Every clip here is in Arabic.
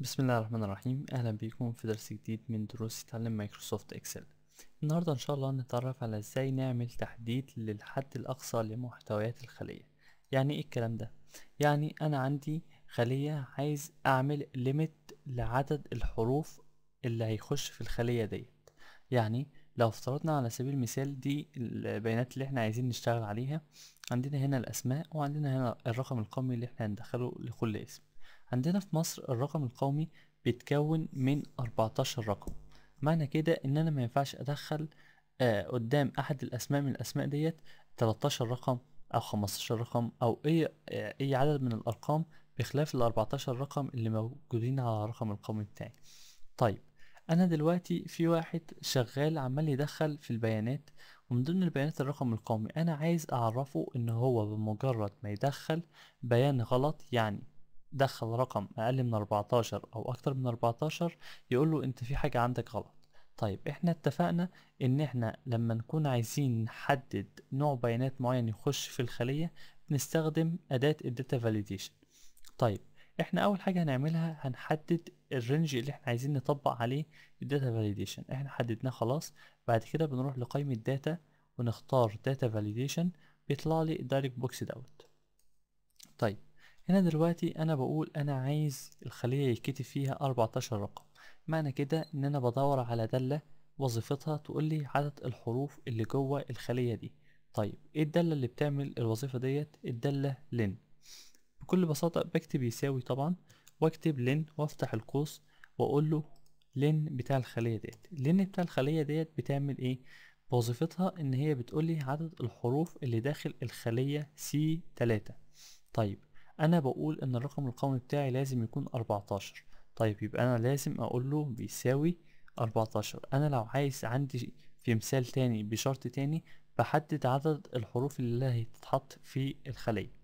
بسم الله الرحمن الرحيم اهلا بكم في درس جديد من دروس تعلم مايكروسوفت اكسل النهارده ان شاء الله نتعرف على ازاي نعمل تحديد للحد الاقصى لمحتويات الخليه يعني ايه الكلام ده يعني انا عندي خليه عايز اعمل ليميت لعدد الحروف اللي هيخش في الخليه ديت يعني لو افترضنا على سبيل المثال دي البيانات اللي احنا عايزين نشتغل عليها عندنا هنا الاسماء وعندنا هنا الرقم القومي اللي احنا هندخله لكل اسم عندنا في مصر الرقم القومي بيتكون من 14 رقم معنى كده ان انا ما ينفعش ادخل آه قدام احد الاسماء من الاسماء ديت 13 رقم او 15 رقم او اي آه، اي عدد من الارقام بخلاف ال 14 رقم اللي موجودين على الرقم القومي بتاعي طيب انا دلوقتي في واحد شغال عمال يدخل في البيانات ومن ضمن البيانات الرقم القومي انا عايز اعرفه ان هو بمجرد ما يدخل بيان غلط يعني دخل رقم اقل من 14 او اكتر من 14 يقول له انت في حاجة عندك غلط طيب احنا اتفقنا ان احنا لما نكون عايزين نحدد نوع بيانات معين يخش في الخلية بنستخدم اداة الداتا فاليديشن طيب احنا اول حاجة هنعملها هنحدد الرينج اللي احنا عايزين نطبق عليه الداتا فاليديشن احنا حددناه خلاص بعد كده بنروح لقائمة الداتا ونختار داتا فاليديشن بيطلع لي الدايركت بوكس دوت طيب هنا دلوقتي انا بقول انا عايز الخلية يتكتب فيها 14 رقم معنى كده ان انا بدور على دالة وظيفتها تقول لي عدد الحروف اللي جوه الخلية دي طيب ايه الدالة اللي بتعمل الوظيفة ديت الدالة لن بكل بساطة بكتب يساوي طبعا واكتب لن وافتح القوس واقول له لن بتاع الخلية ديت لن بتاع الخلية ديت بتعمل ايه بوظيفتها ان هي بتقولي عدد الحروف اللي داخل الخليه سي C3 طيب انا بقول ان الرقم القومي بتاعي لازم يكون 14 طيب يبقى انا لازم اقول له بيساوي 14 انا لو عايز عندي في مثال تاني بشرط تاني بحدد عدد الحروف اللي هتتحط في الخلية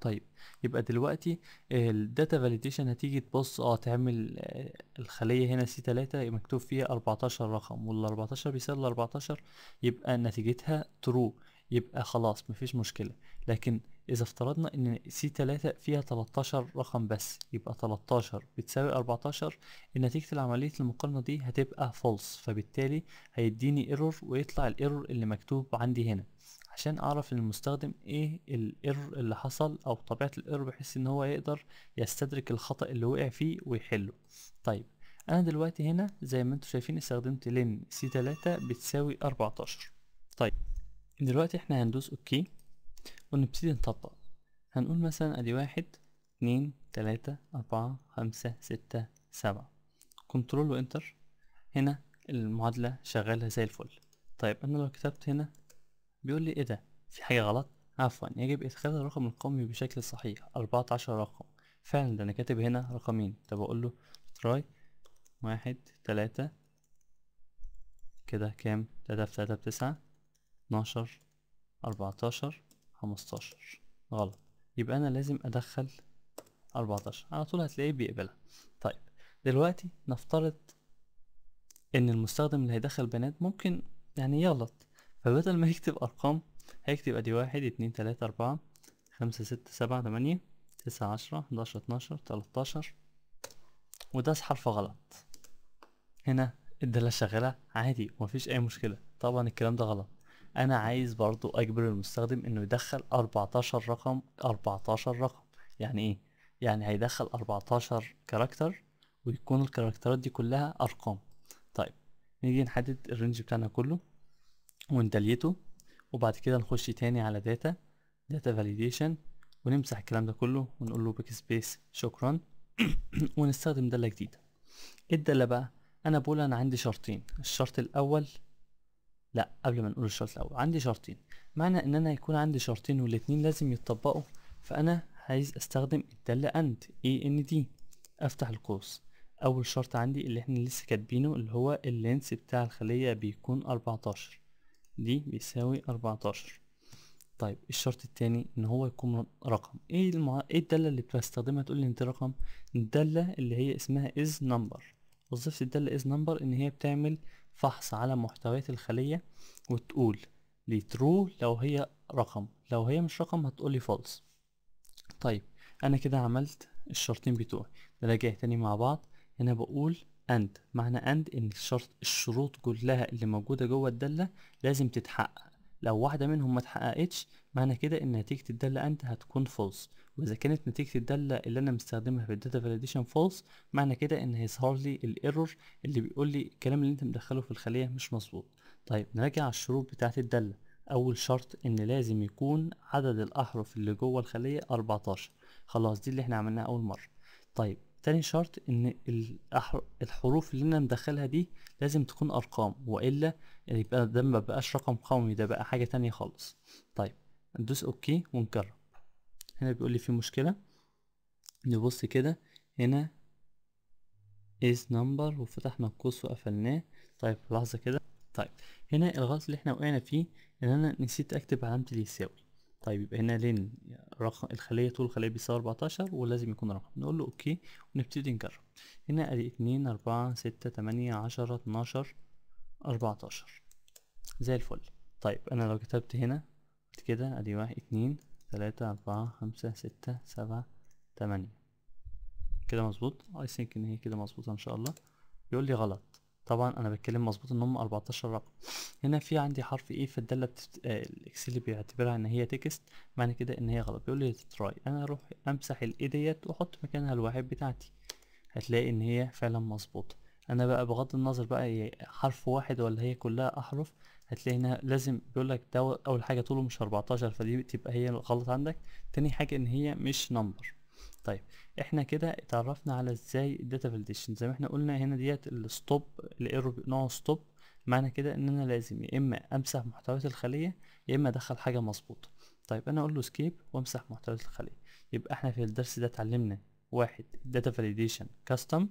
طيب يبقى دلوقتي الداتا فاليديشن هتيجي تبص اه تعمل آه، الخلية هنا سي تلاتة مكتوب فيها اربعتاشر رقم والاربعتاشر بيساوي الاربعتاشر يبقى نتيجتها ترو يبقى خلاص مفيش مشكلة لكن إذا افترضنا إن سي تلاتة فيها تلتاشر رقم بس يبقى تلتاشر بتساوي أربعتاشر النتيجة العملية المقارنة دي هتبقى فولس فبالتالي هيديني ايرور ويطلع الايرور اللي مكتوب عندي هنا عشان اعرف المستخدم ايه الايرور اللي حصل او طبيعة الايرور بحيث ان هو يقدر يستدرك الخطأ اللي وقع فيه ويحله طيب انا دلوقتي هنا زي ما انتوا شايفين استخدمت لين سي تلاتة بتساوي أربعتاشر طيب دلوقتي احنا هندوس اوكي ونبتدي نطبق هنقول مثلا ادي واحد اتنين تلاتة اربعة خمسة ستة سبعة كنترول وانتر هنا المعادلة شغالة زي الفل طيب انا لو كتبت هنا بيقول لي ايه ده في حاجة غلط عفوا يجب ادخال الرقم القومي بشكل صحيح اربعة عشر رقم فعلا ده انا كاتب هنا رقمين طب اقول له تراي واحد تلاتة كده كام تلاتة في تلاتة بتسعة اتناشر اربعتاشر خمستاشر غلط يبقى انا لازم ادخل اربعتاشر على طول هتلاقيه بيقبلها طيب دلوقتي نفترض ان المستخدم اللي هيدخل بيانات ممكن يعني يغلط فبدل ما يكتب ارقام هيكتب ادي واحد اتنين تلاتة اربعة خمسة ستة سبعة تمانية تسعة عشرة حداشر اتناشر تلتاشر وداس حرف غلط هنا الدالة شغالة عادي ومفيش اي مشكلة طبعا الكلام ده غلط انا عايز برضو اجبر المستخدم انه يدخل 14 رقم 14 رقم يعني ايه يعني هيدخل 14 كاركتر ويكون الكاركترات دي كلها ارقام طيب نيجي نحدد الرينج بتاعنا كله وندليته وبعد كده نخش تاني على داتا داتا فاليديشن ونمسح الكلام ده كله ونقول له باك سبيس شكرا ونستخدم داله جديده ايه الداله بقى انا بقول انا عندي شرطين الشرط الاول لا قبل ما نقول الشرط الاول عندي شرطين معنى ان انا يكون عندي شرطين والاتنين لازم يتطبقوا فانا عايز استخدم الدالة اند اي ان دي افتح القوس اول شرط عندي اللي احنا لسه كاتبينه اللي هو اللينس بتاع الخلية بيكون 14 دي بيساوي 14 طيب الشرط التاني ان هو يكون رقم ايه المع... ايه الداله اللي بستخدمها تقول لي ان رقم الداله اللي هي اسمها is number وظيفه الداله is number ان هي بتعمل فحص على محتويات الخلية وتقول لي true لو هي رقم لو هي مش رقم هتقولي false طيب انا كده عملت الشرطين بتوعي نراجع تاني مع بعض هنا بقول and معنى and ان الشرط الشروط كلها اللي موجودة جوه الدالة لازم تتحقق لو واحدة منهم ما تحققتش معنى كده ان نتيجة الدالة انت هتكون false واذا كانت نتيجة الدالة اللي انا مستخدمها في الداتا فاليديشن false معنى كده ان هيظهر لي الايرور اللي بيقول لي الكلام اللي انت مدخله في الخلية مش مظبوط طيب نراجع على الشروط بتاعة الدالة اول شرط ان لازم يكون عدد الاحرف اللي جوه الخلية 14 خلاص دي اللي احنا عملناها اول مرة طيب تاني شرط ان الحروف اللي انا مدخلها دي لازم تكون ارقام والا يبقى ده مبقاش رقم قومي ده بقى حاجة تانية خالص طيب ندوس اوكي ونجرب هنا بيقول لي في مشكلة نبص كده هنا is number وفتحنا القوس وقفلناه طيب لحظة كده طيب هنا الغلط اللي احنا وقعنا فيه ان انا نسيت اكتب علامة اليساوي طيب يبقى هنا لين رقم الخلية طول الخلية بيساوي 14 ولازم يكون رقم نقول له اوكي ونبتدي نجرب هنا ادي 2 4 6 8 10 12 14 زي الفل طيب انا لو كتبت هنا كده ادي 1 2 3 4 5 6 7 8 كده مظبوط اي ثينك ان هي كده مظبوطة ان شاء الله يقول لي غلط طبعا انا بتكلم مظبوط ان هم 14 رقم هنا في عندي حرف ايه e فالداله بتت... آه الاكسل بيعتبرها ان هي تكست معنى كده ان هي غلط بيقول لي تراي انا اروح امسح الاي e ديت واحط مكانها الواحد بتاعتي هتلاقي ان هي فعلا مظبوطه انا بقى بغض النظر بقى هي حرف واحد ولا هي كلها احرف هتلاقي هنا لازم بيقول لك ده اول حاجه طوله مش 14 فدي تبقى هي الغلط عندك تاني حاجه ان هي مش نمبر طيب احنا كده اتعرفنا على ازاي الداتا فاليديشن زي ما احنا قلنا هنا ديت الستوب الايرور نوع ستوب معنى كده ان انا لازم يا اما امسح محتويات الخليه يا اما ادخل حاجه مظبوطه طيب انا اقول له سكيب وامسح محتويات الخليه يبقى احنا في الدرس ده اتعلمنا واحد الداتا فاليديشن كاستم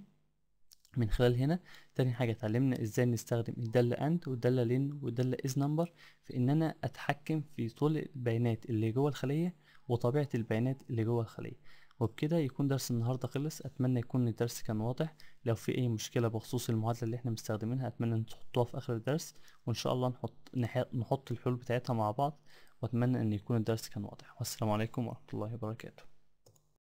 من خلال هنا تاني حاجة اتعلمنا ازاي نستخدم الدالة اند والدالة لين والدالة از نمبر في ان انا اتحكم في طول البيانات اللي جوه الخلية وطبيعة البيانات اللي جوه الخلية وبكده يكون درس النهاردة خلص أتمنى يكون الدرس كان واضح لو في أي مشكلة بخصوص المعادلة اللي احنا مستخدمينها أتمنى أن تحطوها في آخر الدرس وإن شاء الله نحط نحط الحلول بتاعتها مع بعض وأتمنى أن يكون الدرس كان واضح والسلام عليكم ورحمة الله وبركاته